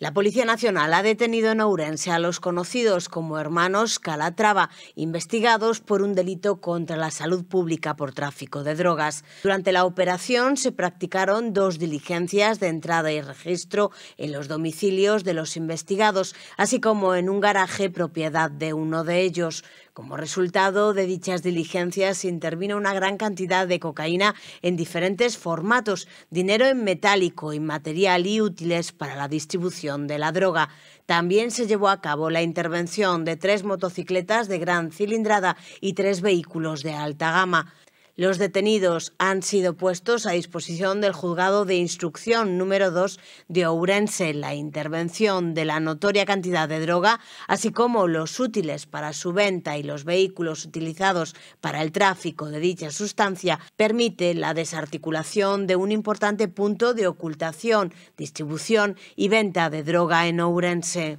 La Policía Nacional ha detenido en Ourense a los conocidos como hermanos Calatrava, investigados por un delito contra la salud pública por tráfico de drogas. Durante la operación se practicaron dos diligencias de entrada y registro en los domicilios de los investigados, así como en un garaje propiedad de uno de ellos. Como resultado de dichas diligencias, se intervino una gran cantidad de cocaína en diferentes formatos, dinero en metálico, material y útiles para la distribución de la droga. También se llevó a cabo la intervención de tres motocicletas de gran cilindrada y tres vehículos de alta gama. Los detenidos han sido puestos a disposición del juzgado de instrucción número 2 de Ourense. La intervención de la notoria cantidad de droga, así como los útiles para su venta y los vehículos utilizados para el tráfico de dicha sustancia, permite la desarticulación de un importante punto de ocultación, distribución y venta de droga en Ourense.